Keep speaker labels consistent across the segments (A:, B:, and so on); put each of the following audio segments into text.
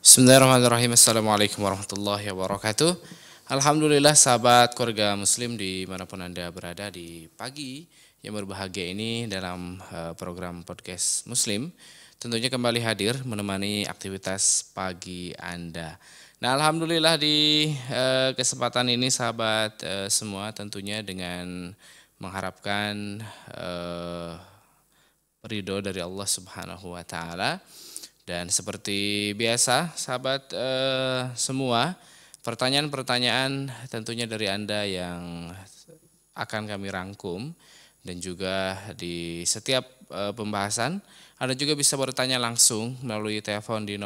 A: Bismillahirrahmanirrahim. Assalamualaikum warahmatullahi wabarakatuh. Alhamdulillah sahabat keluarga muslim dimanapun Anda berada di pagi yang berbahagia ini dalam eh, program podcast muslim tentunya kembali hadir menemani aktivitas pagi Anda. Nah, alhamdulillah di eh, kesempatan ini sahabat eh, semua tentunya dengan mengharapkan eh, ridho dari Allah Subhanahu wa taala. Dan seperti biasa sahabat eh, semua, pertanyaan-pertanyaan tentunya dari Anda yang akan kami rangkum dan juga di setiap eh, pembahasan anda juga bisa bertanya langsung melalui telepon di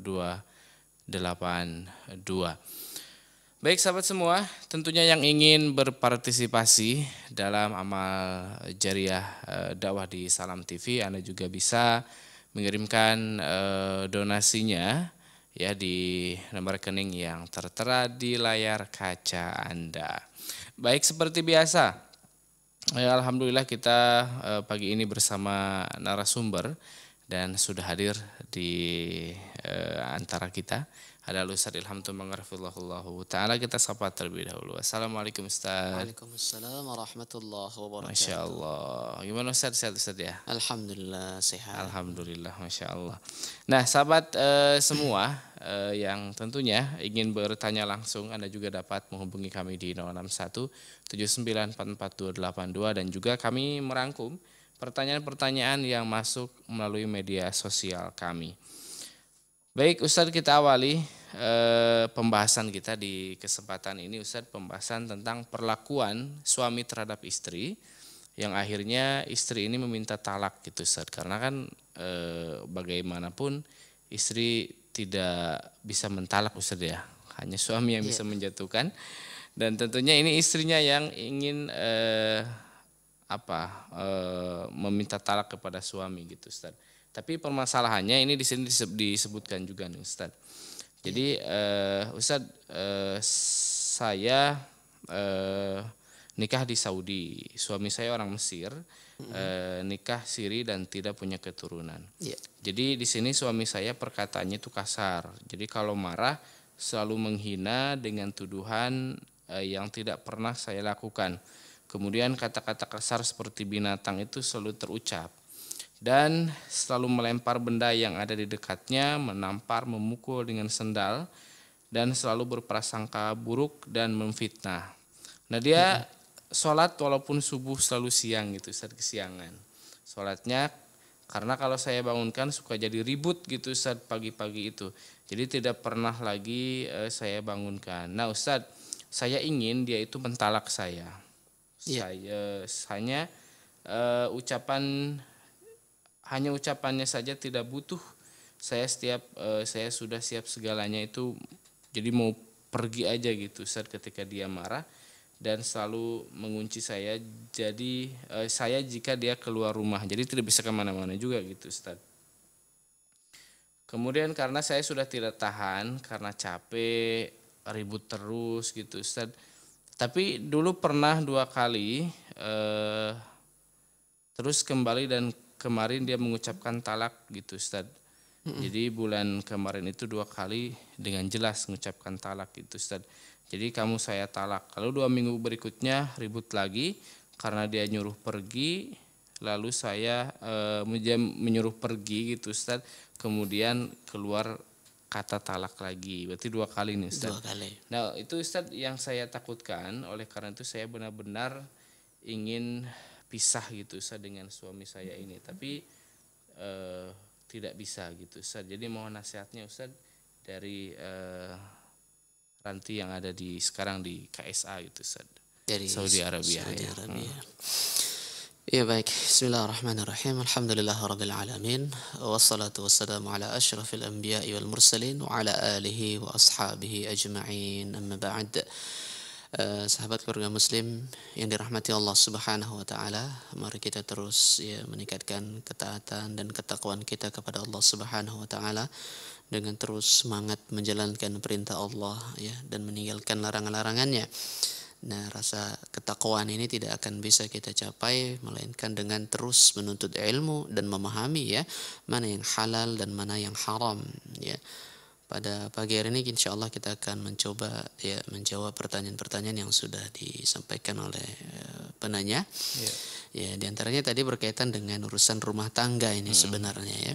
A: 0617944282. Baik sahabat semua, tentunya yang ingin berpartisipasi dalam amal jariah eh, dakwah di Salam TV, Anda juga bisa mengirimkan eh, donasinya ya di nomor rekening yang tertera di layar kaca Anda. Baik seperti biasa, Ya, Alhamdulillah kita eh, pagi ini bersama narasumber dan sudah hadir di eh, antara kita ada Ustaz Ilham Tumbang Ta'ala kita sapa terlebih dahulu. Assalamualaikum Ustaz.
B: Waalaikumsalam warahmatullahi wabarakatuh. Masya
A: Allah. Gimana Ustaz? Sehat Ustaz ya? Alhamdulillah sehat. Alhamdulillah Masya Allah. Nah sahabat eh, semua eh, yang tentunya ingin bertanya langsung Anda juga dapat menghubungi kami di 061 dan juga kami merangkum pertanyaan-pertanyaan yang masuk melalui media sosial kami. Baik Ustadz kita awali e, pembahasan kita di kesempatan ini Ustadz pembahasan tentang perlakuan suami terhadap istri yang akhirnya istri ini meminta talak gitu Ustadz karena kan e, bagaimanapun istri tidak bisa mentalak Ustadz ya hanya suami yang yeah. bisa iya. menjatuhkan dan tentunya ini istrinya yang ingin e, apa e, meminta talak kepada suami gitu Ustadz tapi permasalahannya ini di sini disebutkan juga nih Ustaz. Jadi uh, Ustaz uh, saya uh, nikah di Saudi, suami saya orang Mesir, mm-hmm. uh, nikah Siri dan tidak punya keturunan. Yeah. Jadi di sini suami saya perkataannya itu kasar. Jadi kalau marah selalu menghina dengan tuduhan uh, yang tidak pernah saya lakukan. Kemudian kata-kata kasar seperti binatang itu selalu terucap dan selalu melempar benda yang ada di dekatnya, menampar, memukul dengan sendal, dan selalu berprasangka buruk dan memfitnah. Nah dia sholat walaupun subuh selalu siang gitu, saat kesiangan. Sholatnya karena kalau saya bangunkan suka jadi ribut gitu saat pagi-pagi itu. Jadi tidak pernah lagi eh, saya bangunkan. Nah Ustadz, saya ingin dia itu mentalak saya. Yeah. Saya eh, hanya eh, ucapan hanya ucapannya saja tidak butuh saya setiap uh, saya sudah siap segalanya itu jadi mau pergi aja gitu saat ketika dia marah dan selalu mengunci saya jadi uh, saya jika dia keluar rumah jadi tidak bisa kemana-mana juga gitu Ustaz kemudian karena saya sudah tidak tahan karena capek ribut terus gitu Ustaz tapi dulu pernah dua kali uh, terus kembali dan kemarin dia mengucapkan talak gitu Ustaz. Mm-hmm. Jadi bulan kemarin itu dua kali dengan jelas mengucapkan talak gitu Ustaz. Jadi kamu saya talak. Lalu dua minggu berikutnya ribut lagi karena dia nyuruh pergi lalu saya e, menyuruh pergi gitu Ustaz. Kemudian keluar kata talak lagi. Berarti dua kali nih Ustaz. Dua kali. Nah, itu Ustaz yang saya takutkan oleh karena itu saya benar-benar ingin pisah gitu saya dengan suami saya ini hmm. tapi eh, tidak bisa gitu Ustaz. Jadi mohon nasihatnya Ustaz dari uh, ranti yang ada di sekarang di KSA gitu Ustaz. Dari Saudi Arabia. Saudi ya. Arabia. Ya. Hmm.
B: Ya baik, Bismillahirrahmanirrahim Alhamdulillah Rabbil Alamin Wassalatu wassalamu ala ashrafil anbiya'i wal mursalin Wa ala alihi wa ashabihi ajma'in Amma ba'd Eh, sahabat keluarga muslim yang dirahmati Allah Subhanahu wa taala, mari kita terus ya meningkatkan ketaatan dan ketakwaan kita kepada Allah Subhanahu wa taala dengan terus semangat menjalankan perintah Allah ya dan meninggalkan larangan-larangannya. Nah, rasa ketakwaan ini tidak akan bisa kita capai melainkan dengan terus menuntut ilmu dan memahami ya mana yang halal dan mana yang haram ya. Pada pagi hari ini insya Allah kita akan mencoba ya menjawab pertanyaan-pertanyaan yang sudah disampaikan oleh eh, penanya. Yeah. Ya, diantaranya tadi berkaitan dengan urusan rumah tangga ini -hmm. sebenarnya ya.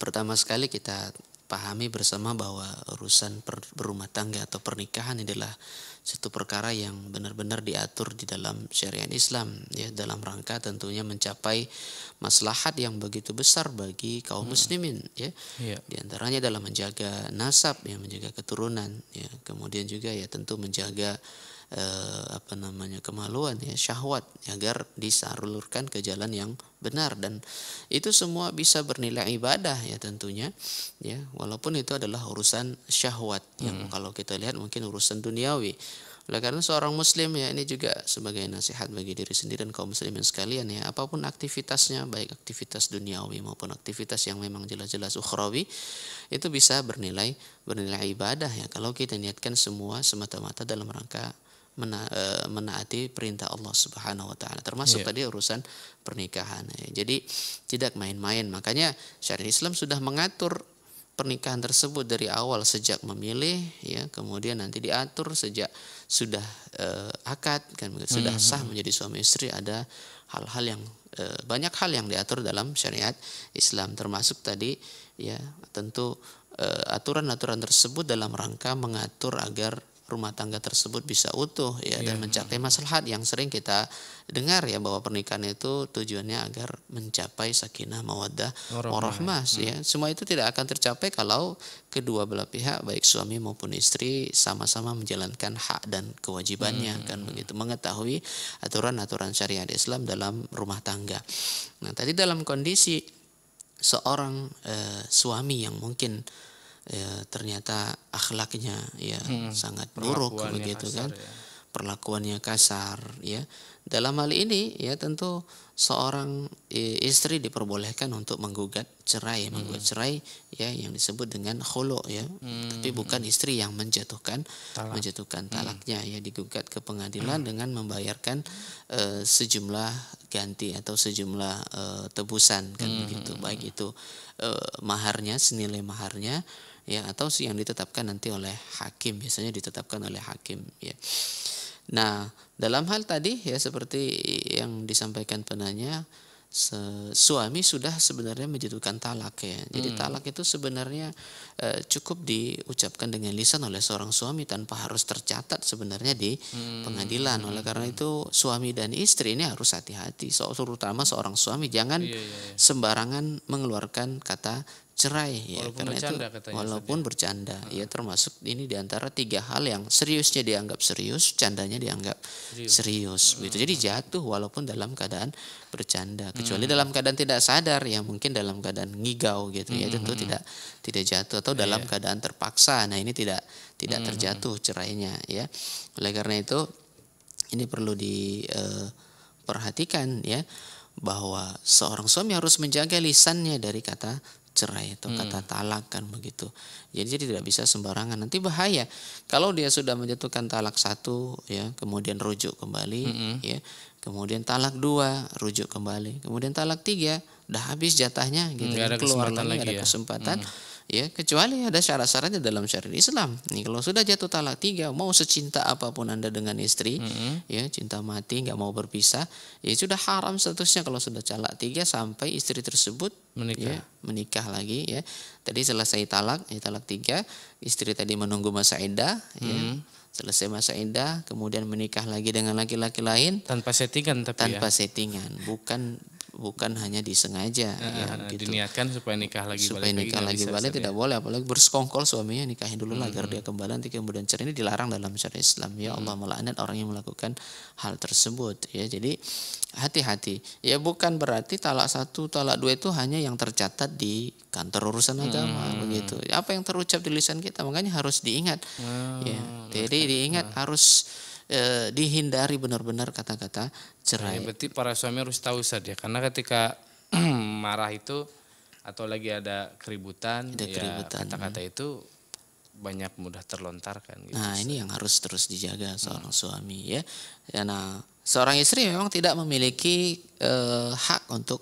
B: Pertama sekali kita pahami bersama bahwa urusan per, berumah tangga atau pernikahan adalah satu perkara yang benar-benar diatur di dalam syariat Islam ya dalam rangka tentunya mencapai maslahat yang begitu besar bagi kaum hmm. muslimin ya yeah. di antaranya dalam menjaga nasab ya menjaga keturunan ya kemudian juga ya tentu menjaga eh, apa namanya kemaluan ya syahwat agar disalurkan ke jalan yang benar dan itu semua bisa bernilai ibadah ya tentunya ya walaupun itu adalah urusan syahwat hmm. yang kalau kita lihat mungkin urusan duniawi oleh karena seorang muslim ya ini juga sebagai nasihat bagi diri sendiri dan kaum muslimin sekalian ya apapun aktivitasnya baik aktivitas duniawi maupun aktivitas yang memang jelas-jelas ukhrawi itu bisa bernilai bernilai ibadah ya kalau kita niatkan semua semata-mata dalam rangka mena, eh, menaati perintah Allah Subhanahu wa taala termasuk yeah. tadi urusan pernikahan. jadi tidak main-main. Makanya syariat Islam sudah mengatur pernikahan tersebut dari awal sejak memilih ya kemudian nanti diatur sejak sudah e, akad kan hmm, sudah mm -hmm. sah hmm. menjadi suami istri ada hal-hal yang e, banyak hal yang diatur dalam syariat Islam termasuk tadi ya tentu aturan-aturan tersebut dalam rangka mengatur agar rumah tangga tersebut bisa utuh ya yeah. dan iya. mencapai maslahat yang sering kita dengar ya bahwa pernikahan itu tujuannya agar mencapai sakinah mawaddah warahmah hmm. ya. Semua itu tidak akan tercapai kalau kedua belah pihak baik suami maupun istri sama-sama menjalankan hak dan kewajibannya hmm. kan begitu mengetahui aturan-aturan syariat Islam dalam rumah tangga. Nah, tadi dalam kondisi seorang eh, suami yang mungkin ya ternyata akhlaknya ya hmm, sangat buruk begitu kasar, kan ya. perlakuannya kasar ya dalam hal ini ya tentu seorang istri diperbolehkan untuk menggugat cerai hmm. menggugat cerai ya yang disebut dengan holo ya hmm. tapi bukan istri yang menjatuhkan Talak. menjatuhkan hmm. talaknya hmm. ya digugat ke pengadilan hmm. dengan membayarkan uh, sejumlah ganti atau sejumlah uh, tebusan kan hmm. begitu hmm. baik itu uh, maharnya senilai maharnya ya atau yang ditetapkan nanti oleh hakim biasanya ditetapkan oleh hakim ya nah dalam hal tadi ya seperti yang disampaikan penanya suami sudah sebenarnya menjatuhkan talak ya. Jadi hmm. talak itu sebenarnya e, cukup diucapkan dengan lisan oleh seorang suami tanpa harus tercatat sebenarnya di
C: hmm. pengadilan.
B: Oleh karena itu suami dan istri ini harus hati-hati. terutama seorang suami jangan yeah, yeah, yeah. sembarangan mengeluarkan kata cerai ya, walaupun ya karena bercanda, itu katanya, walaupun bercanda hmm. ya termasuk ini diantara tiga hal yang seriusnya dianggap serius candanya dianggap serius, serius hmm. gitu jadi jatuh walaupun dalam keadaan bercanda kecuali hmm. dalam keadaan tidak sadar ya mungkin dalam keadaan ngigau gitu ya, hmm. ya tentu hmm, hmm. tidak tidak jatuh atau iya, dalam yeah. keadaan terpaksa nah ini tidak tidak hmm. hmm terjatuh cerainya ya oleh karena itu ini perlu diperhatikan eh, ya bahwa seorang suami harus menjaga lisannya dari kata cerai atau hmm. kata talak kan begitu. Jadi jadi tidak bisa sembarangan. Nanti bahaya kalau dia sudah menjatuhkan talak satu ya, kemudian rujuk kembali hmm. ya, kemudian talak dua rujuk kembali, kemudian talak tiga, udah habis jatahnya gitu. Hmm, ada keluar lagi, lagi ada ya? kesempatan. Hmm ya kecuali ada syarat-syaratnya dalam syariat Islam. Nih kalau sudah jatuh talak tiga, mau secinta apapun anda dengan istri, mm-hmm. ya cinta mati nggak mau berpisah, ya sudah haram statusnya kalau sudah talak tiga sampai istri tersebut menikah, ya, menikah lagi ya. Tadi selesai talak, ya, talak tiga, istri tadi menunggu masa indah mm-hmm. ya selesai masa indah kemudian menikah lagi dengan laki-laki lain
A: tanpa settingan tapi tanpa ya?
B: settingan bukan bukan hanya disengaja uh, ya ah, gitu.
A: diniatkan supaya nikah lagi supaya balik nikah lagi, balik tidak
B: boleh apalagi bersekongkol suaminya nikahin dulu lah hmm. agar dia kembali nanti kemudian cerai ini dilarang dalam syariat Islam ya Allah hmm. melaknat orang yang melakukan hal tersebut ya jadi hati-hati ya bukan berarti talak satu talak dua itu hanya yang tercatat di kantor urusan agama
A: hmm. begitu ya,
B: apa yang terucap di lisan kita makanya harus diingat
A: hmm. ya nah,
B: jadi gitu. diingat harus eh, dihindari benar-benar kata-kata cerai. Nah,
A: berarti para suami harus tahu saja ya, karena ketika marah itu atau lagi ada keributan, ada ya keributan. Ya, kata-kata hmm. itu banyak mudah terlontarkan. Gitu. Nah
B: ini yang harus terus dijaga hmm. seorang hmm. suami ya. ya. Nah seorang istri memang tidak memiliki eh, hak untuk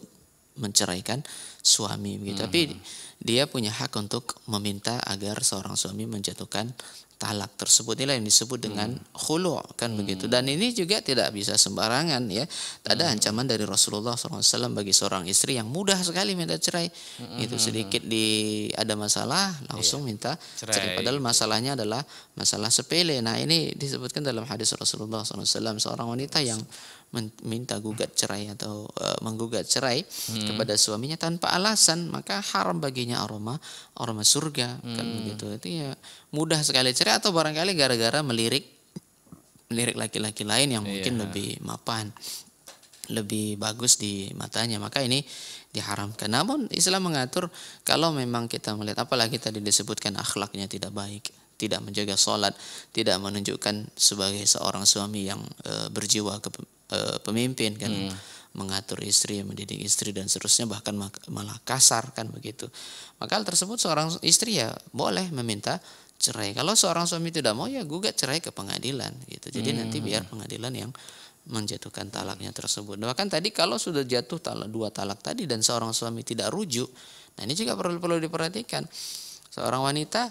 B: menceraikan suami gitu. Hmm. Tapi hmm, hmm. dia punya hak untuk meminta agar seorang suami menjatuhkan talak tersebut inilah yang disebut dengan hmm. khulu kan hmm. begitu dan ini juga tidak bisa sembarangan ya tak ada hmm. ancaman dari Rasulullah SAW bagi seorang istri yang mudah sekali minta cerai hmm. itu hmm, sedikit hmm. di ada masalah langsung yeah. minta cerai. cerai padahal masalahnya adalah masalah sepele nah ini disebutkan dalam hadis Rasulullah SAW seorang wanita yang minta gugat cerai atau uh, menggugat cerai
C: hmm. kepada
B: suaminya tanpa alasan maka haram baginya aroma aroma surga kan hmm. kan begitu itu ya mudah sekali cerai atau barangkali gara-gara melirik melirik laki-laki lain yang mungkin yeah. lebih mapan lebih bagus di matanya maka ini diharamkan namun Islam mengatur kalau memang kita melihat apalagi tadi disebutkan akhlaknya tidak baik tidak menjaga sholat, tidak menunjukkan sebagai seorang suami yang e, berjiwa ke, Eh, pemimpin kan hmm. mengatur istri mendidik istri dan seterusnya bahkan malah kasar kan begitu maka hal tersebut seorang istri ya boleh meminta cerai kalau seorang suami tidak mau ya gugat cerai ke pengadilan gitu jadi hmm. nanti biar pengadilan yang menjatuhkan talaknya tersebut. Nah, bahkan tadi kalau sudah jatuh talak, dua talak tadi dan seorang suami tidak rujuk, nah ini juga perlu perlu diperhatikan. Seorang wanita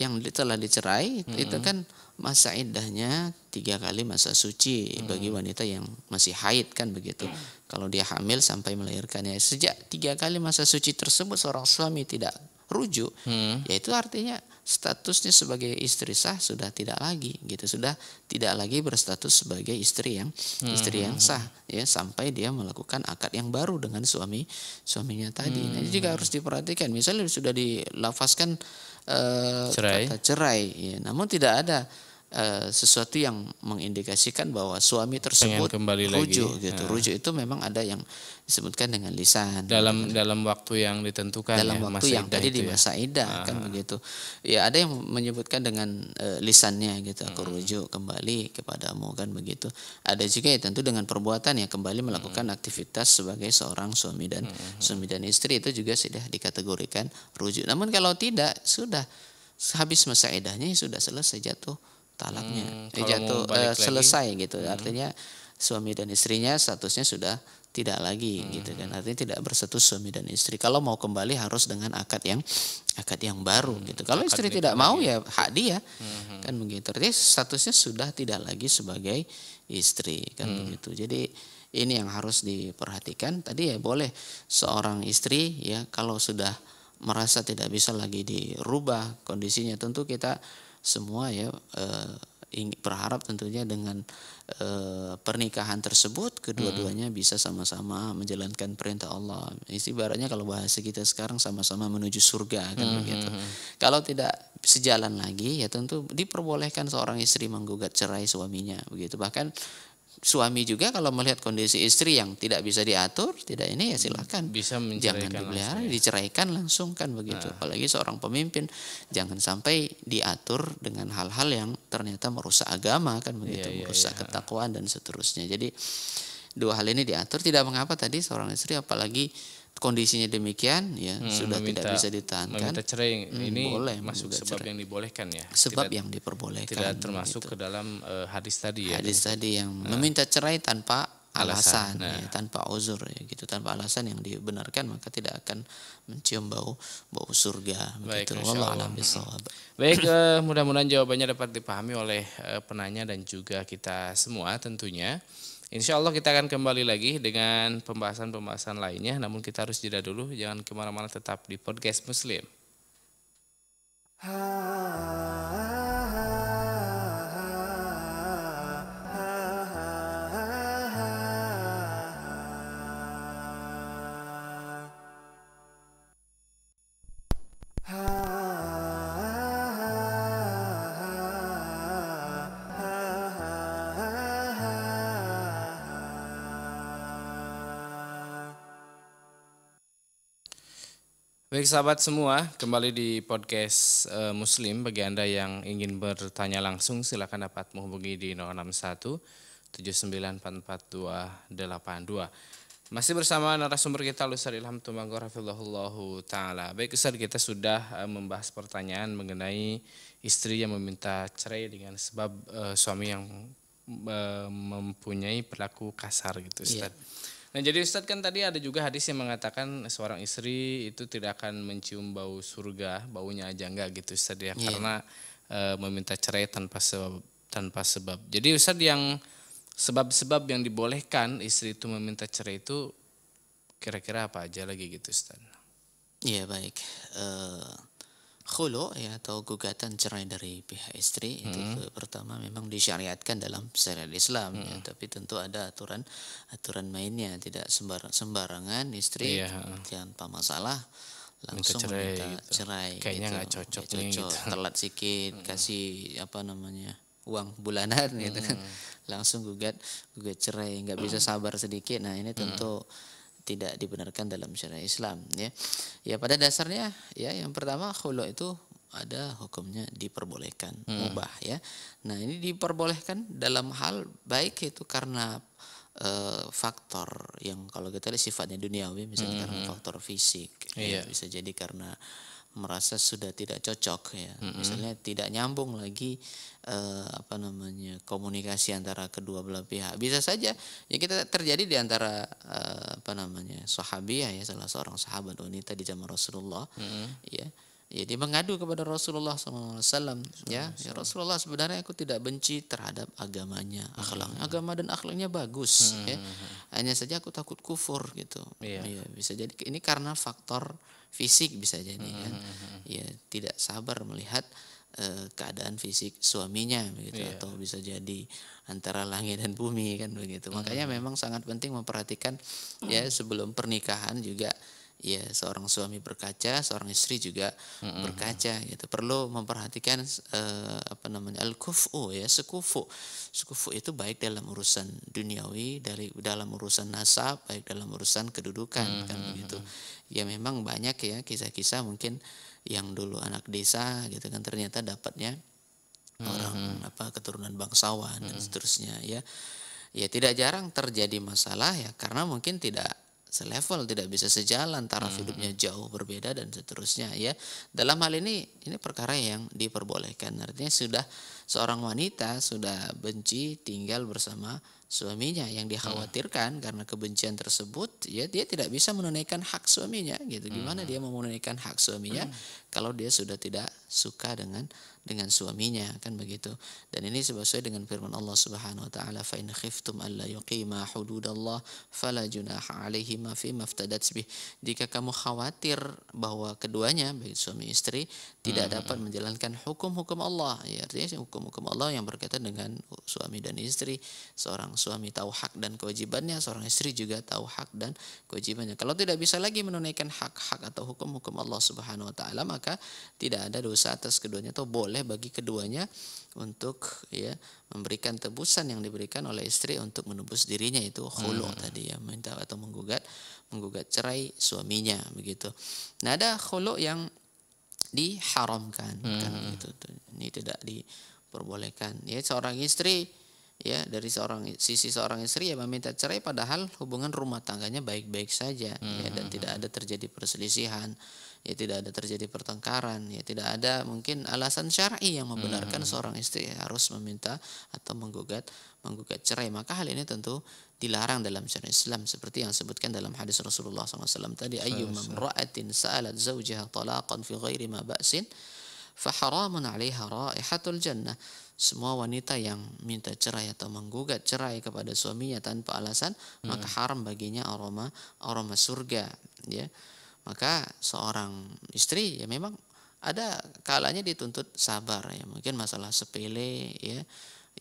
B: yang telah dicerai -hmm. itu kan masa indahnya tiga kali masa suci hmm. bagi wanita yang masih haid kan begitu. Ya. Kalau dia hamil sampai melahirkannya sejak tiga kali masa suci tersebut seorang suami tidak rujuk, hmm. yaitu artinya statusnya sebagai istri sah sudah tidak lagi gitu sudah tidak lagi berstatus sebagai istri yang hmm. istri hmm, yang hmm. sah ya sampai dia melakukan akad yang baru dengan suami suaminya tadi hmm. nah ini hmm. juga harus diperhatikan misalnya sudah dilafaskan uh, eh, cerai. kata cerai ya namun tidak ada Eh, sesuatu yang mengindikasikan bahwa suami tersebut kembali rujuk lagi. gitu. Nah. Rujuk itu memang ada yang disebutkan dengan lisan. Dalam gitu.
A: dalam waktu yang ditentukan dalam ya, waktu yang tadi di ya. masa
B: idah ya? kan begitu. Ya ada yang menyebutkan dengan uh, lisannya gitu, aku hmm. rujuk kembali kepadamu kan begitu. Ada juga ya tentu dengan perbuatan ya kembali melakukan hmm. aktivitas sebagai seorang suami dan hmm. hmm, hmm. suami dan istri itu juga sudah dikategorikan rujuk. Namun kalau tidak sudah habis masa idahnya ya sudah selesai jatuh talaknya hmm, eh, jatuh eh, selesai gitu hmm. artinya suami dan istrinya statusnya sudah tidak lagi hmm. gitu dan artinya tidak bersatu suami dan istri kalau mau kembali harus dengan akad yang akad yang baru hmm. gitu kalau akad istri tidak mau ya. ya hak dia hmm. kan begitu artinya statusnya sudah tidak lagi sebagai istri kan hmm. begitu jadi ini yang harus diperhatikan tadi ya boleh seorang istri ya kalau sudah merasa tidak bisa lagi dirubah kondisinya tentu kita semua ya eh, ingin berharap tentunya dengan eh, pernikahan tersebut kedua-duanya hmm. bisa sama-sama menjalankan perintah Allah. Ibaratnya kalau bahasa kita sekarang sama-sama menuju surga kan hmm, begitu. Hmm, kalau tidak sejalan lagi ya tentu diperbolehkan seorang istri menggugat cerai suaminya begitu. Bahkan suami juga kalau melihat kondisi istri yang tidak bisa diatur, tidak ini ya hmm, silakan.
A: Bisa jangan dipelihara, langsung ya.
B: diceraikan langsung kan begitu. Nah. Apalagi seorang pemimpin jangan sampai diatur dengan hal-hal yang ternyata merusak agama kan iya, begitu, ya, ya, merusak ketakwaan dan seterusnya. Jadi dua hal ini diatur tidak mengapa tadi seorang istri apalagi kondisinya demikian ya hmm, sudah meminta, tidak bisa ditahankan meminta
A: cerai hmm, ini boleh masuk sebab cerai. yang dibolehkan ya sebab tidak, yang diperbolehkan tidak termasuk gitu. ke dalam uh, hadis tadi ya hadis
B: tadi yang nah. meminta cerai tanpa alasan, alasan nah. ya, tanpa uzur ya gitu tanpa alasan yang dibenarkan maka tidak akan mencium bau bau surga baik, begitu Allah alam hmm.
A: baik uh, mudah-mudahan jawabannya dapat dipahami oleh uh, penanya dan juga kita semua tentunya Insya Allah kita akan kembali lagi dengan pembahasan-pembahasan lainnya. Namun kita harus jeda dulu, jangan kemana-mana tetap di podcast Muslim. Ah. Baik sahabat semua, kembali di podcast uh, Muslim. Bagi Anda yang ingin bertanya langsung, silakan dapat menghubungi di 061 7944282 Masih bersama narasumber kita Ustaz Ilham Tumanggor Ta'ala. Baik Ustaz, kita sudah eh, membahas pertanyaan mengenai istri yang meminta cerai dengan sebab uh, suami yang mempunyai perilaku kasar gitu Ustaz. Yeah. Nah jadi Ustadz kan tadi ada juga hadis yang mengatakan seorang istri itu tidak akan mencium bau surga, baunya aja enggak gitu Ustadz ya. Yeah. Karena e, meminta cerai tanpa sebab, tanpa sebab. Jadi Ustadz yang sebab-sebab yang dibolehkan istri itu meminta cerai itu kira-kira apa aja lagi gitu Ustadz?
B: Iya yeah, baik. Uh khulu ya atau gugatan cerai dari pihak istri itu hmm. pertama memang disyariatkan dalam syariat Islam ya. hmm. ya tapi tentu ada aturan aturan mainnya tidak sembar sembarangan istri yeah. Iya, tanpa masalah langsung minta cerai, minta gitu. cerai kayaknya gitu. nggak gitu. cocok, gak cocok gitu. telat sedikit hmm. kasih apa namanya uang bulanan gitu kan. hmm. langsung gugat gugat cerai nggak bisa hmm. sabar sedikit nah ini hmm. tentu hmm tidak dibenarkan dalam syariat Islam ya. Ya pada dasarnya ya yang pertama khulu itu ada hukumnya diperbolehkan, hmm. mubah ya. Nah, ini diperbolehkan dalam hal baik itu karena e, faktor yang kalau kita lihat sifatnya duniawi misalnya -hmm. karena faktor fisik ya, iya. ya, bisa jadi karena merasa sudah tidak cocok ya mm -hmm. misalnya tidak nyambung lagi eh, apa namanya komunikasi antara kedua belah pihak bisa saja ya kita terjadi di antara eh, apa namanya sahabiah ya salah seorang sahabat wanita di zaman Rasulullah mm -hmm. ya ya mengadu kepada Rasulullah SAW ya, ya Rasulullah sebenarnya aku tidak benci terhadap agamanya akhlaknya agama dan akhlaknya bagus hmm. ya hanya saja aku takut kufur gitu yeah. Ya, iya, bisa jadi ini karena faktor fisik bisa jadi hmm. kan hmm, hmm. ya tidak sabar melihat uh, keadaan fisik suaminya begitu yeah. atau bisa jadi antara langit dan bumi kan begitu hmm, makanya memang sangat penting memperhatikan ya sebelum pernikahan juga ya seorang suami berkaca, seorang istri juga
A: mm-hmm. berkaca
B: gitu. Perlu memperhatikan uh, apa namanya al-kufu ya, sekufu. Sekufu itu baik dalam urusan duniawi, dari dalam urusan nasab, baik dalam urusan kedudukan mm-hmm. kan begitu. Ya memang banyak ya kisah-kisah mungkin yang dulu anak desa gitu kan ternyata dapatnya
A: mm-hmm. orang
B: apa keturunan bangsawan mm-hmm. dan seterusnya ya. Ya tidak jarang terjadi masalah ya karena mungkin tidak selevel, tidak bisa sejalan, taraf hmm. hidupnya hmm. jauh berbeda dan seterusnya ya. Dalam hal ini ini perkara yang diperbolehkan. Artinya sudah seorang wanita sudah benci tinggal bersama suaminya yang dikhawatirkan hmm. karena kebencian tersebut ya dia tidak bisa menunaikan hak suaminya gitu. Gimana hmm. dia mau menunaikan hak suaminya hmm. kalau dia sudah tidak suka dengan dengan suaminya kan begitu dan ini sesuai dengan firman Allah Subhanahu wa taala fa in khiftum alla yuqima hududallah fala junaha alaihima fi maftadat bih jika kamu khawatir bahwa keduanya baik suami istri tidak hmm. dapat menjalankan hukum-hukum Allah ya artinya hukum-hukum Allah yang berkaitan dengan suami dan istri seorang suami tahu hak dan kewajibannya seorang istri juga tahu hak dan kewajibannya kalau tidak bisa lagi menunaikan hak-hak atau hukum-hukum Allah Subhanahu wa taala maka tidak ada dosa atas keduanya atau boleh boleh bagi keduanya untuk ya memberikan tebusan yang diberikan oleh istri untuk menebus dirinya itu khulu hmm. tadi ya minta atau menggugat menggugat cerai suaminya begitu. Nah ada khulu yang diharamkan kan, hmm. kan gitu. Ini tidak diperbolehkan. Ya seorang istri ya dari seorang sisi seorang istri ya meminta cerai padahal hubungan rumah tangganya baik-baik saja ya, hmm. ya dan hmm, tidak hmm. ada terjadi perselisihan ya tidak ada terjadi pertengkaran ya tidak ada mungkin alasan syar'i yang hmm, membenarkan hmm. seorang istri harus meminta atau menggugat menggugat cerai maka hal ini tentu dilarang dalam syariat Islam seperti yang disebutkan dalam hadis Rasulullah SAW tadi ayu ra'atin sa'alat zawjaha talaqan fi ghairi ma ba'sin fa haramun 'alaiha raihatul jannah semua wanita yang minta cerai atau menggugat cerai kepada suaminya tanpa alasan hmm. maka haram baginya aroma aroma surga ya maka seorang istri ya memang ada kalanya dituntut sabar ya mungkin masalah sepele ya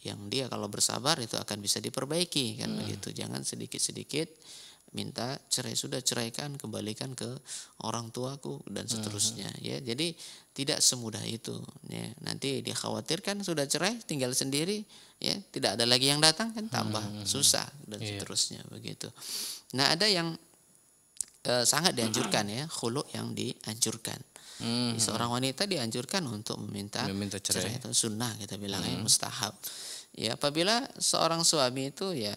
B: yang dia kalau bersabar itu akan bisa diperbaiki kan hmm. begitu jangan sedikit-sedikit minta cerai sudah ceraikan kembalikan ke orang tuaku dan hmm, seterusnya uh-huh. ya jadi tidak semudah itu ya nanti dikhawatirkan sudah cerai tinggal sendiri ya tidak ada lagi yang datang kan tambah uh-huh. susah dan yeah. seterusnya begitu nah ada yang eh, sangat dianjurkan ya khuluk yang dianjurkan
C: -huh. seorang
B: wanita dianjurkan untuk meminta, meminta cerai. cerai itu sunnah kita bilang -huh. ya mustahab ya apabila seorang suami itu ya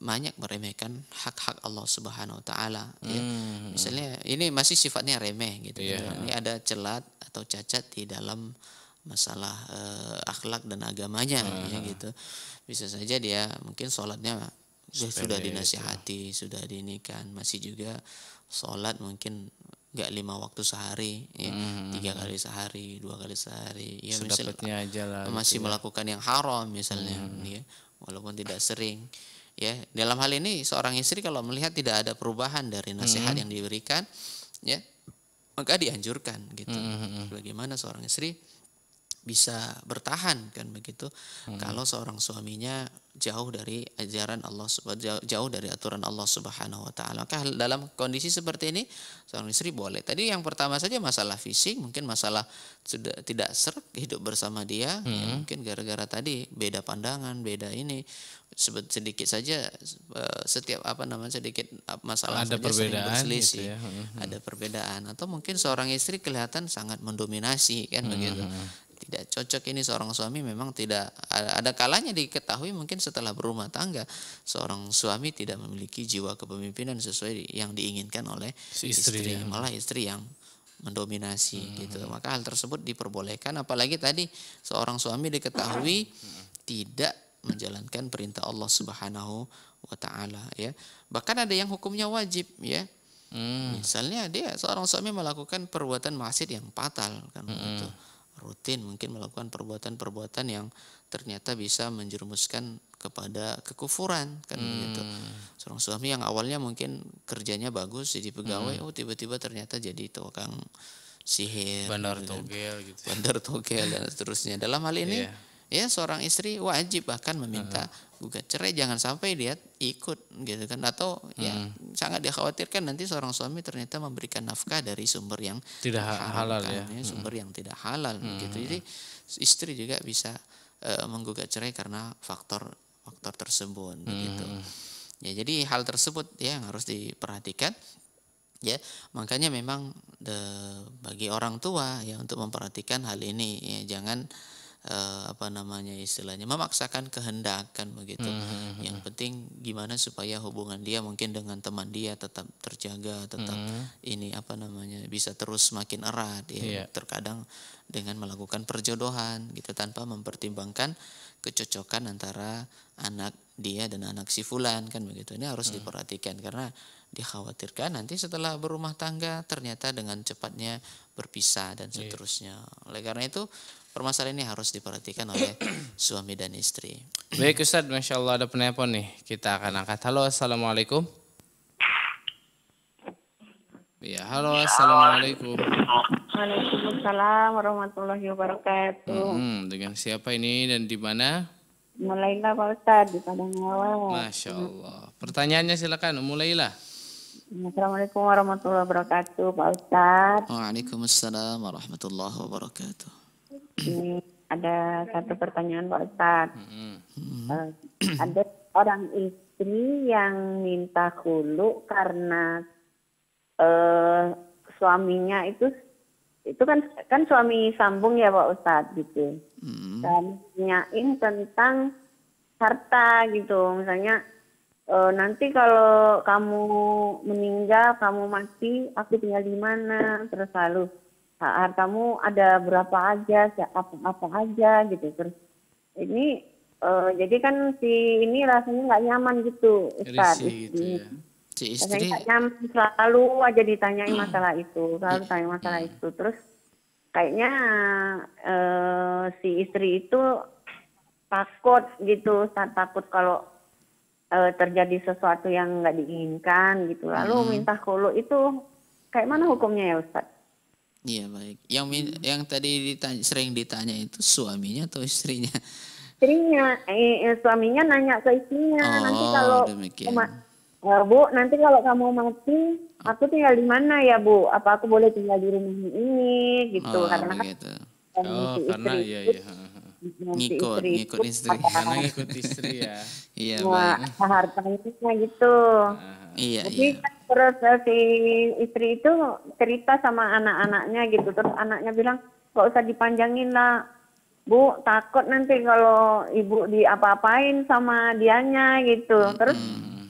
B: banyak meremehkan hak-hak Allah Subhanahu wa taala ya.
A: Hmm. Misalnya
B: ini masih sifatnya remeh gitu. Yeah. Ini ada celat atau cacat di dalam masalah uh, akhlak dan agamanya uh. ya ah. gitu. Bisa saja dia mungkin sholatnya Spendi sudah gitu. dinasihati, itu. sudah diinikan, masih juga sholat mungkin nggak lima waktu sehari, ya, hmm. tiga kali sehari, dua kali sehari, ya misalnya masih gitu. Ya. melakukan yang haram misalnya, hmm. ya, walaupun tidak sering ya dalam hal ini seorang istri kalau melihat tidak ada perubahan dari nasihat mm -hmm. yang diberikan ya maka dianjurkan gitu mm -hmm. bagaimana seorang istri bisa bertahan kan begitu mm -hmm. kalau seorang suaminya jauh dari ajaran Allah jauh dari aturan Allah Subhanahu wa taala maka dalam kondisi seperti ini seorang istri boleh tadi yang pertama saja masalah fisik mungkin masalah sudah tidak serak hidup bersama dia mm -hmm. ya, mm-hmm. mungkin gara-gara tadi beda pandangan beda ini sedikit saja eh, setiap apa namanya sedikit masalah ada perbedaan gitu ya. Hmm, hmm. ada perbedaan atau mungkin seorang istri kelihatan sangat mendominasi kan hmm. begitu hmm. tidak cocok ini seorang suami memang tidak ada kalanya diketahui mungkin setelah berumah tangga seorang suami tidak memiliki jiwa kepemimpinan sesuai yang diinginkan oleh si istri, istri. Ya. malah istri yang mendominasi hmm. gitu maka hal tersebut diperbolehkan apalagi tadi seorang suami diketahui hmm. tidak menjalankan perintah Allah Subhanahu wa taala ya. Bahkan ada yang hukumnya wajib ya. Hmm. Misalnya dia seorang suami melakukan perbuatan maksiat yang fatal kan hmm. itu Rutin mungkin melakukan perbuatan-perbuatan yang ternyata bisa menjerumuskan kepada kekufuran kan gitu. hmm. gitu. Seorang suami yang awalnya mungkin kerjanya bagus jadi pegawai, hmm. oh tiba-tiba ternyata jadi tukang sihir, bandar gitu kan. togel gitu. Bandar togel dan seterusnya. Dalam hal ini yeah ya seorang istri wajib bahkan meminta gugat cerai jangan sampai dia ikut gitu kan atau ya, hmm. ya sangat dikhawatirkan nanti seorang suami ternyata memberikan nafkah dari sumber yang
A: tidak halal, halal ya. ya sumber
B: hmm. yang tidak halal hmm. gitu jadi istri juga bisa e, menggugat cerai karena faktor faktor tersebut hmm. gitu ya jadi hal tersebut ya yang harus diperhatikan ya makanya memang de, eh, bagi orang tua ya untuk memperhatikan hal ini ya jangan uh, apa namanya istilahnya memaksakan kehendak kan begitu. Mm-hmm. Yang hmm. penting gimana supaya hubungan dia mungkin dengan teman dia tetap terjaga, tetap mm-hmm. ini apa namanya bisa terus makin erat ya. Yeah. Terkadang dengan melakukan perjodohan gitu tanpa mempertimbangkan kecocokan antara anak dia dan anak si fulan kan begitu. Ini harus mm-hmm. diperhatikan karena dikhawatirkan nanti setelah berumah tangga ternyata dengan cepatnya berpisah dan iya. seterusnya. Oleh karena itu permasalahan ini harus diperhatikan oleh suami dan istri.
A: Baik Ustaz, Masya Allah ada penelpon nih. Kita akan angkat. Halo, Assalamualaikum. Iya, ya, halo, Assalamualaikum.
C: Waalaikumsalam
D: warahmatullahi wabarakatuh.
A: Hmm, dengan siapa ini dan di mana?
D: Mulaila Pak Ustaz di Padang Lawa.
A: Masya Allah. Pertanyaannya silakan Mulaila.
D: Assalamualaikum warahmatullahi wabarakatuh Pak Ustaz.
B: Waalaikumsalam
A: warahmatullahi
B: wabarakatuh
D: ini ada satu pertanyaan Pak Ustadz. uh, ada orang istri yang minta hulu karena uh, suaminya itu itu kan kan suami sambung ya Pak Ustadz gitu. Mm-hmm. Dan nyain tentang harta gitu. Misalnya eh, nanti kalau kamu meninggal, kamu mati, aku tinggal di mana? Terus lalu Hartamu ada berapa aja, apa-apa aja gitu. Terus ini uh, jadi kan si ini rasanya nggak nyaman gitu, Ustaz. gitu ya.
B: Si istri rasanya gak
D: nyaman, selalu aja ditanyain hmm. masalah itu, selalu tanya hmm. masalah hmm. itu. Terus kayaknya uh, si istri itu takut gitu, Ustaz takut kalau eh, terjadi sesuatu yang nggak diinginkan gitu. Lalu hmm. minta kolo itu kayak mana hukumnya ya Ustadz?
B: Iya baik. Yang hmm. yang tadi ditanya, sering ditanya itu suaminya atau istrinya?
D: Istrinya, eh, eh suaminya nanya ke istrinya. Oh, nanti kalau demikian. Ya, Bu, nanti kalau kamu mati, aku tinggal di mana ya, Bu? Apa aku boleh tinggal di rumah ini gitu? Oh, karena kan begitu.
B: Kan oh, karena istri, ya, ya. Ngikut, istri, ngikut istri. Karena ngikut istri ya. iya, ya, baik.
D: hartanya gitu. Uh, iya, Jadi, iya terus eh, si istri itu cerita sama anak-anaknya gitu terus anaknya bilang nggak usah dipanjangin lah bu takut nanti kalau ibu diapa-apain sama dianya gitu hmm. terus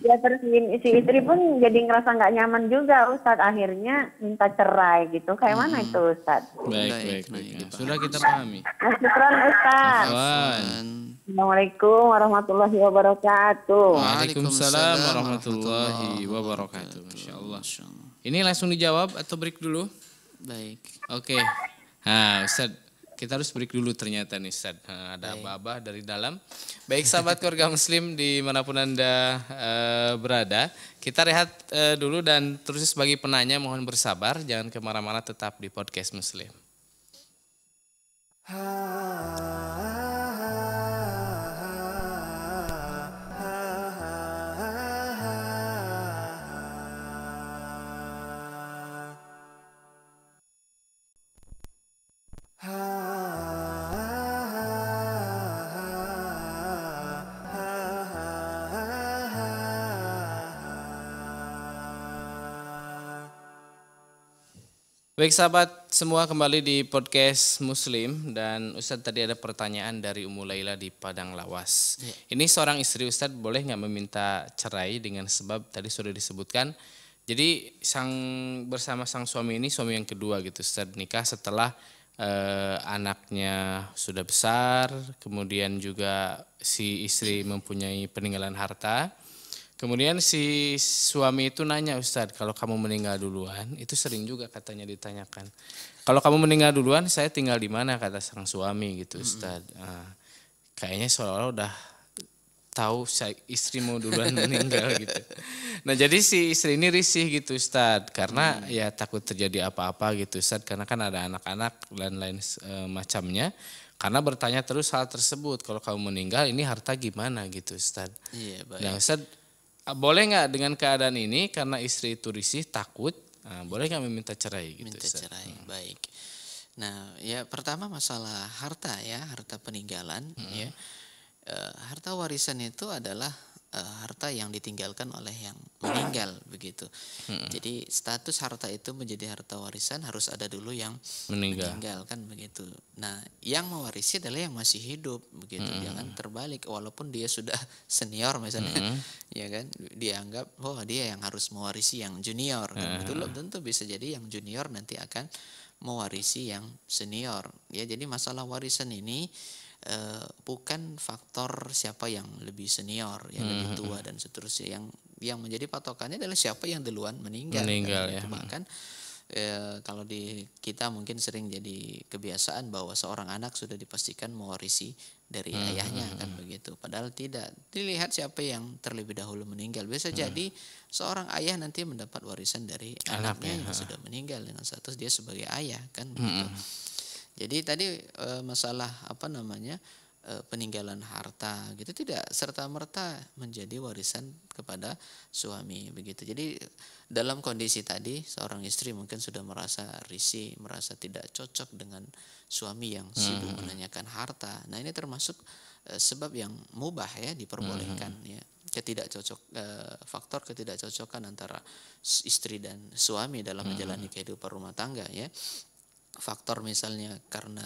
D: ya terus si istri pun jadi ngerasa nggak nyaman juga Ustadz akhirnya minta cerai gitu kayak mana hmm. itu Ustadz
A: baik baik, baik. Ya. sudah kita nah, pahami
D: Syukran Ustadz
A: Ustad
D: Assalamualaikum warahmatullahi wabarakatuh. Waalaikumsalam
A: warahmatullahi wabarakatuh. Masya Allah. Ini langsung dijawab atau break dulu? Baik. Oke. Okay. Nah, Ustaz, kita harus break dulu ternyata nih Ustaz. Nah, ada babah dari dalam. Baik sahabat keluarga muslim dimanapun Anda e, berada. Kita rehat e, dulu dan terus sebagai penanya mohon bersabar. Jangan kemana-mana tetap di podcast muslim. Ha, Baik sahabat semua kembali di podcast Muslim dan Ustadz tadi ada pertanyaan dari Umu Laila di Padang Lawas. Yeah. Ini seorang istri Ustadz boleh nggak meminta cerai dengan sebab tadi sudah disebutkan. Jadi sang bersama sang suami ini suami yang kedua gitu Ustadz nikah setelah eh, anaknya sudah besar, kemudian juga si istri mempunyai peninggalan harta Kemudian si suami itu nanya, Ustadz kalau kamu meninggal duluan, itu sering juga katanya ditanyakan. Kalau kamu meninggal duluan, saya tinggal di mana, kata sang suami gitu hmm. Ustad. nah, eh, kayaknya seolah-olah udah tahu istri mau duluan meninggal gitu. Nah jadi si istri ini risih gitu Ustad karena hmm. ya takut terjadi apa-apa gitu Ustad karena kan ada anak-anak dan lain e, macamnya. Karena bertanya terus hal tersebut kalau kamu meninggal ini harta gimana gitu Ustad. Iya nah, baik. Nah Ustad Ah, boleh nggak dengan keadaan ini karena istri itu risih takut nah, boleh nggak meminta cerai gitu minta Ustaz. cerai hmm. baik nah ya
B: pertama masalah harta ya harta peninggalan hmm. ya e, harta warisan itu adalah uh, harta yang ditinggalkan oleh yang meninggal begitu. Hmm. Jadi status harta itu menjadi harta warisan harus ada dulu yang meninggal. meninggalkan begitu. Nah, yang mewarisi adalah yang masih hidup begitu. Hmm. Jangan terbalik walaupun dia sudah senior misalnya. Hmm. ya kan? Dianggap oh dia yang harus mewarisi yang junior. Kan hmm. Kan? Betul tentu bisa jadi yang junior nanti akan mewarisi yang senior. Ya, jadi masalah warisan ini Eh, bukan faktor siapa yang lebih senior, yang hmm. lebih tua dan seterusnya. Yang yang menjadi patokannya adalah siapa yang duluan meninggal. Meninggal kan? ya. Cuma kan e, kalau di kita mungkin sering jadi kebiasaan bahwa seorang anak sudah dipastikan mewarisi dari hmm. ayahnya hmm, kan hmm. begitu. Padahal tidak. Dilihat siapa yang terlebih dahulu meninggal. Bisa hmm. jadi seorang ayah nanti mendapat warisan dari Anak anaknya yang sudah meninggal dengan status dia sebagai ayah kan hmm, begitu. Hmm jadi tadi e, masalah apa namanya e, peninggalan harta gitu tidak serta merta menjadi warisan kepada suami begitu. Jadi dalam kondisi tadi seorang istri mungkin sudah merasa risih, merasa tidak cocok dengan suami yang hmm, sibuk hmm, hmm. menanyakan harta. Nah ini termasuk e, sebab yang mubah ya diperbolehkan hmm. ya ketidakcocok e, faktor ketidakcocokan antara istri dan suami dalam menjalani kehidupan rumah tangga ya faktor misalnya karena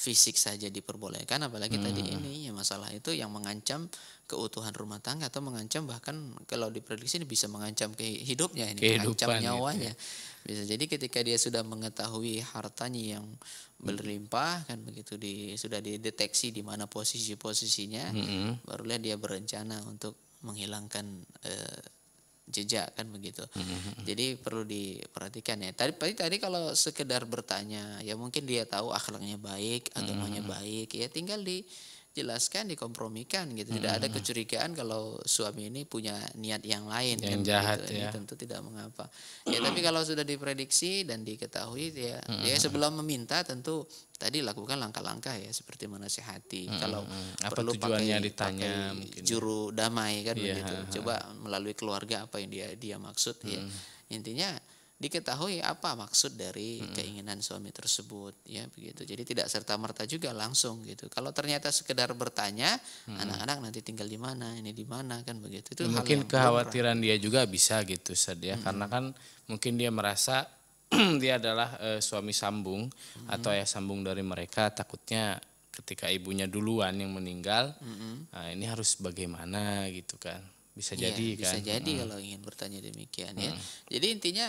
B: fisik saja diperbolehkan apalagi hmm. tadi hmm, hmm. ini ya masalah itu yang mengancam keutuhan rumah tangga atau mengancam bahkan kalau diprediksi ini bisa mengancam kehidupnya ini mengancam ya, nyawanya itu. Ya. bisa jadi ketika dia sudah mengetahui hartanya yang hmm. berlimpah kan begitu di sudah dideteksi di mana posisi posisinya hmm. barulah dia berencana untuk menghilangkan eh, jejak kan begitu. Mm-hmm. Jadi perlu diperhatikan ya. Tadi tadi, tadi kalau sekedar bertanya ya mungkin dia tahu akhlaknya baik, agamanya mm-hmm. baik ya tinggal di jelaskan dikompromikan gitu tidak hmm. ada kecurigaan kalau suami ini punya niat yang lain yang kan, jahat gitu. ya ini tentu tidak mengapa ya tapi kalau sudah diprediksi dan diketahui ya hmm. ya sebelum meminta tentu tadi lakukan langkah-langkah ya seperti menasehati hmm. kalau hmm, hmm. apa perlu tujuannya pakai,
A: ditanya pakai mungkin
B: ya. juru damai kan ya, begitu ha, ha. coba melalui keluarga apa yang dia dia maksud ya. hmm. ya intinya diketahui apa maksud dari hmm. keinginan suami tersebut ya begitu jadi tidak serta merta juga langsung gitu kalau ternyata sekedar bertanya hmm. anak-anak hmm. nanti tinggal di mana ini di mana kan begitu itu ya, mungkin kekhawatiran
A: dia juga bisa gitu Sed, ya hmm. karena kan mungkin dia merasa dia adalah e, suami sambung hmm. atau ayah sambung dari mereka takutnya ketika ibunya duluan yang meninggal hmm. nah, ini harus bagaimana gitu kan bisa ya, jadi kan bisa jadi hmm. kalau
B: ingin bertanya demikian ya hmm. jadi intinya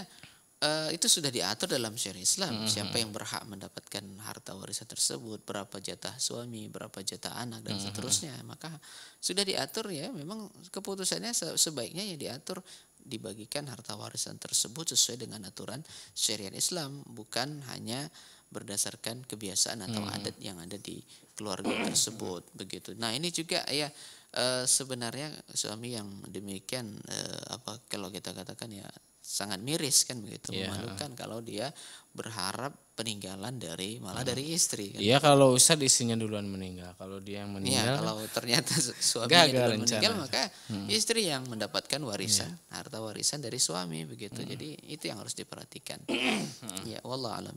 B: Eh, itu sudah diatur dalam syariat Islam. Mm -hmm. Siapa yang berhak mendapatkan harta warisan tersebut, berapa jatah suami, berapa jatah anak dan mm -hmm. seterusnya. Maka sudah diatur ya. Memang keputusannya sebaiknya ya diatur dibagikan harta warisan tersebut sesuai dengan aturan syariat Islam, bukan hanya berdasarkan kebiasaan atau mm -hmm. adat yang ada di keluarga tersebut begitu. Nah, ini juga ya uh, sebenarnya suami yang demikian uh, apa kalau kita katakan ya sangat miris kan begitu yeah. memalukan kalau dia berharap peninggalan dari malah hmm. dari istri
A: kan. Iya kalau Ustaz istrinya duluan meninggal, kalau dia yang iya, meninggal. Kan kalau ternyata suaminya duluan rencana. meninggal maka hmm.
B: istri yang mendapatkan warisan, yeah. harta warisan dari suami begitu. Hmm. Jadi itu yang harus diperhatikan. Hmm. Hmm. ya Allah alam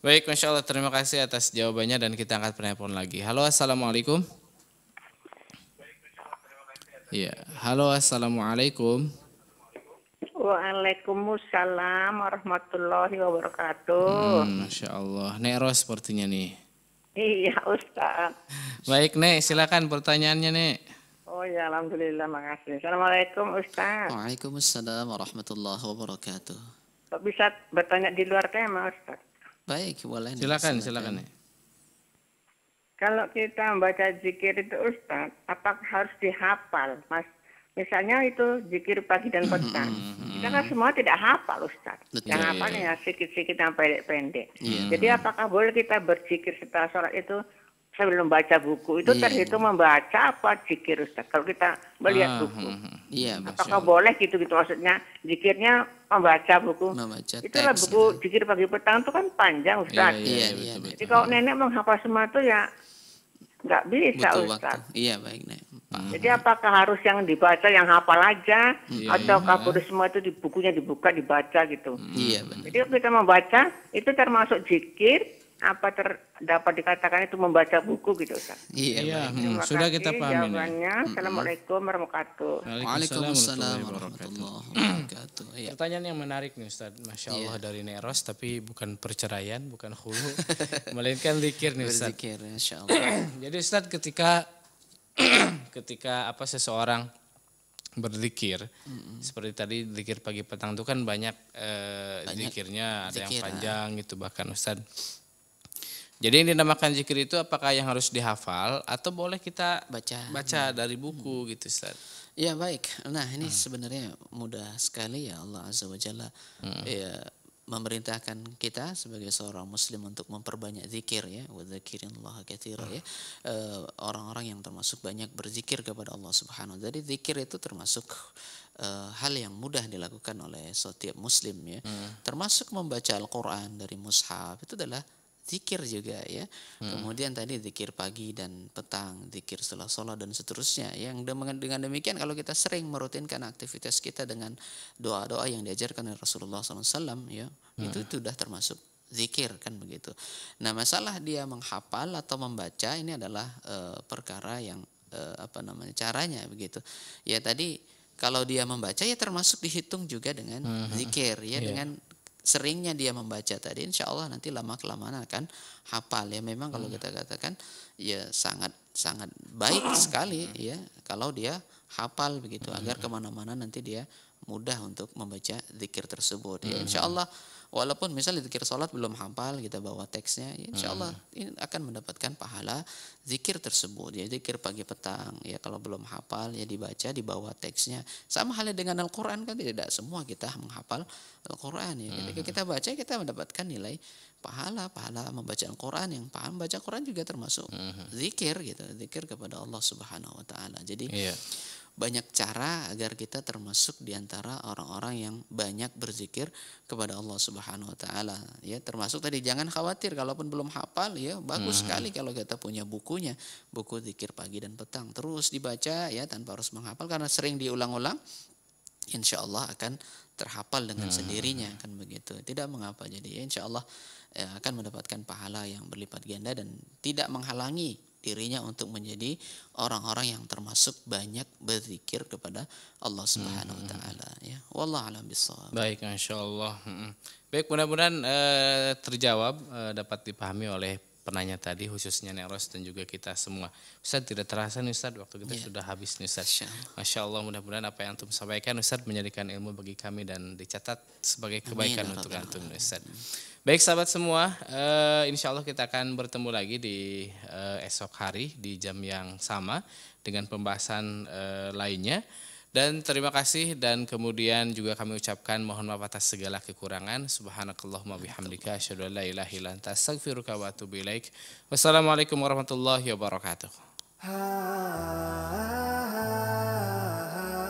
A: Baik, Masya Allah terima kasih atas jawabannya dan kita angkat penelpon lagi. Halo, Assalamualaikum. Iya, halo Assalamualaikum.
C: Waalaikumsalam warahmatullahi wabarakatuh. Hmm,
A: Masya Allah. Nek Ros sepertinya nih.
C: Iya Ustaz.
A: Baik Nek, silakan pertanyaannya Nek.
C: Oh ya Alhamdulillah makasih. Assalamualaikum Ustaz.
A: Waalaikumsalam warahmatullahi wabarakatuh.
C: Kok bisa bertanya di luar tema Ustaz?
A: Baik, boleh. Silakan, silakan. Nek.
C: Kalau kita membaca zikir itu Ustaz, apakah harus dihafal? Mas, misalnya itu zikir pagi dan petang. Hmm, hmm, hmm, Hmm. Karena semua tidak hafal Ustaz. Betul. Yang hafalnya ya sedikit-sedikit yang pendek-pendek. Yeah. Jadi apakah boleh kita berzikir setelah sholat itu sebelum baca buku itu yeah. terhitung membaca apa zikir Ustaz? Kalau kita melihat ah, buku, hmm, hmm,
B: iya, apakah
C: boleh gitu-gitu maksudnya zikirnya membaca buku? Membaca Itulah buku ya. zikir pagi petang itu kan panjang iya, Ustaz. Yeah, yeah, yeah, betul, Jadi betul. kalau nenek menghafal semua itu ya nggak bisa Ustadz. Ustaz. Iya baik nek. Jadi apakah harus yang dibaca yang hafal aja yeah, atau kabur semua itu di bukunya dibuka dibaca gitu. Hmm. Iya yeah, benar. Jadi kita membaca itu termasuk zikir apa ter, dapat dikatakan itu membaca buku gitu Ustaz.
A: Iya. iya. Hmm. Sudah kita paham
C: jawabannya. Hmm. Assalamualaikum
A: warahmatullahi wabarakatuh. Waalaikumsalam warahmatullahi wabarakatuh. Iya. Pertanyaan yang menarik nih Ustaz. Masya iya. Allah ya. dari Neros tapi bukan perceraian, bukan hulu. melainkan zikir nih Ustaz. Berzikir, Jadi Ustaz ketika ketika apa seseorang berzikir mm-hmm. seperti tadi zikir pagi petang itu kan banyak, eh, ada yang ah. panjang gitu bahkan Ustaz. Jadi yang dinamakan zikir itu apakah yang harus dihafal atau boleh kita baca baca hmm. dari buku hmm. gitu Ustaz?
B: Ya baik. Nah, ini hmm. sebenarnya mudah sekali ya Allah Azza wa Jalla. Hmm. Ya memerintahkan kita sebagai seorang muslim untuk memperbanyak zikir ya wa Allah katsira ya ah. eh, orang-orang yang termasuk banyak berzikir kepada Allah Subhanahu jadi zikir itu termasuk eh, hal yang mudah dilakukan oleh setiap muslim ya hmm. termasuk membaca Al-Qur'an dari mushaf itu adalah zikir juga ya. Hmm. Kemudian tadi zikir pagi dan petang, zikir setelah sholat dan seterusnya. Ya. Yang dengan demikian kalau kita sering merutinkan aktivitas kita dengan doa-doa yang diajarkan oleh Rasulullah SAW ya, hmm. itu sudah termasuk zikir kan begitu. Nah masalah dia menghafal atau membaca ini adalah e, perkara yang e, apa namanya caranya begitu. Ya tadi kalau dia membaca ya termasuk dihitung juga dengan hmm. zikir ya yeah. dengan seringnya dia membaca tadi insya Allah nanti lama kelamaan akan hafal ya memang kalau hmm. kita katakan ya sangat sangat baik sekali hmm. ya kalau dia hafal begitu hmm. agar kemana-mana nanti dia mudah untuk membaca zikir tersebut ya insya Allah walaupun misal zikir sholat belum hafal kita bawa teksnya ya insya Allah hmm. ini akan mendapatkan pahala zikir tersebut ya zikir pagi petang ya kalau belum hafal ya dibaca dibawa teksnya sama halnya dengan Al-Quran kan tidak semua kita menghafal Al-Quran ya ketika hmm. kita baca kita mendapatkan nilai pahala pahala membaca Al-Quran yang paham baca Al Quran juga termasuk hmm. zikir gitu zikir kepada Allah Subhanahu Wa Taala jadi iya banyak cara agar kita termasuk di antara orang-orang yang banyak berzikir kepada Allah Subhanahu wa taala ya termasuk tadi jangan khawatir kalaupun belum hafal ya bagus hmm. sekali kalau kita punya bukunya buku zikir pagi dan petang terus dibaca ya tanpa harus menghafal karena sering diulang-ulang insya Allah akan terhafal dengan hmm. sendirinya kan begitu tidak mengapa jadi ya, insya Allah ya, eh, akan mendapatkan pahala yang berlipat ganda dan tidak menghalangi dirinya untuk menjadi orang-orang yang termasuk banyak berzikir kepada Allah Subhanahu wa hmm, hmm, hmm. taala ya
A: wallahu alam bisawab baik insyaallah baik mudah-mudahan eh, terjawab eh, dapat dipahami oleh penanya tadi khususnya Neros dan juga kita semua. Ustaz tidak terasa nih Ustaz waktu kita yeah. sudah habis nih Ustaz. Masya Allah mudah-mudahan apa yang antum sampaikan Ustaz menjadikan ilmu bagi kami dan dicatat sebagai kebaikan Amin, ya untuk antum Ustaz. Baik sahabat semua, uh, eh, insya Allah kita akan bertemu lagi di uh, esok hari di jam yang sama dengan pembahasan uh, lainnya. Dan terima kasih dan kemudian juga kami ucapkan mohon maaf atas segala kekurangan. Subhanakallahumma bihamdika asyhadu an la ilaha illa anta astaghfiruka Wassalamualaikum warahmatullahi wabarakatuh.